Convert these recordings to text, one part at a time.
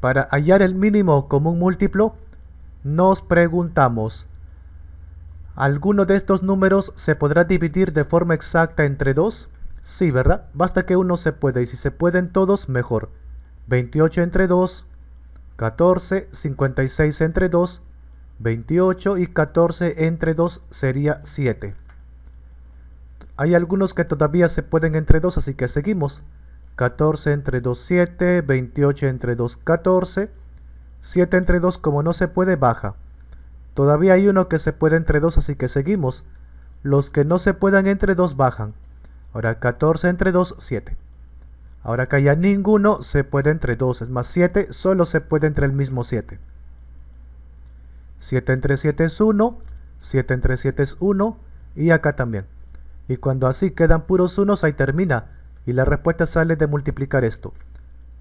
Para hallar el mínimo común múltiplo, nos preguntamos, ¿alguno de estos números se podrá dividir de forma exacta entre 2? Sí, ¿verdad? Basta que uno se pueda y si se pueden todos, mejor. 28 entre 2, 14, 56 entre 2, 28 y 14 entre 2 sería 7. Hay algunos que todavía se pueden entre 2, así que seguimos. 14 entre 2, 7, 28 entre 2, 14, 7 entre 2 como no se puede baja. Todavía hay uno que se puede entre 2 así que seguimos. Los que no se puedan entre 2 bajan. Ahora 14 entre 2, 7. Ahora acá ya ninguno se puede entre 2, es más 7, solo se puede entre el mismo 7. 7 entre 7 es 1, 7 entre 7 es 1 y acá también. Y cuando así quedan puros unos ahí termina. Y la respuesta sale de multiplicar esto.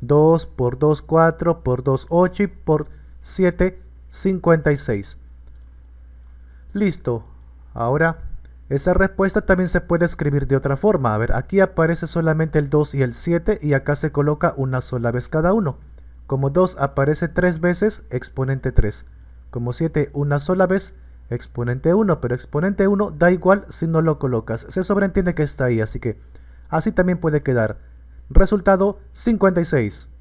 2 por 2, 4, por 2, 8 y por 7, 56. Listo. Ahora, esa respuesta también se puede escribir de otra forma. A ver, aquí aparece solamente el 2 y el 7 y acá se coloca una sola vez cada uno. Como 2 aparece 3 veces, exponente 3. Como 7 una sola vez, exponente 1. Pero exponente 1 da igual si no lo colocas. Se sobreentiende que está ahí, así que Así también puede quedar. Resultado 56.